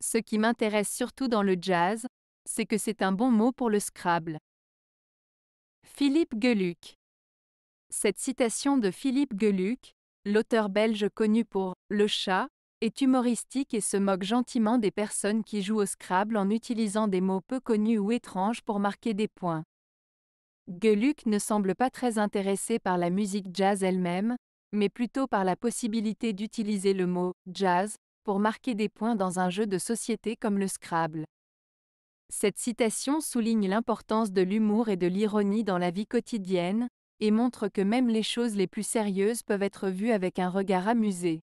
Ce qui m'intéresse surtout dans le jazz, c'est que c'est un bon mot pour le Scrabble. Philippe Geluc. Cette citation de Philippe Geluc, l'auteur belge connu pour Le chat, est humoristique et se moque gentiment des personnes qui jouent au Scrabble en utilisant des mots peu connus ou étranges pour marquer des points. Geluc ne semble pas très intéressé par la musique jazz elle-même, mais plutôt par la possibilité d'utiliser le mot jazz pour marquer des points dans un jeu de société comme le Scrabble. Cette citation souligne l'importance de l'humour et de l'ironie dans la vie quotidienne, et montre que même les choses les plus sérieuses peuvent être vues avec un regard amusé.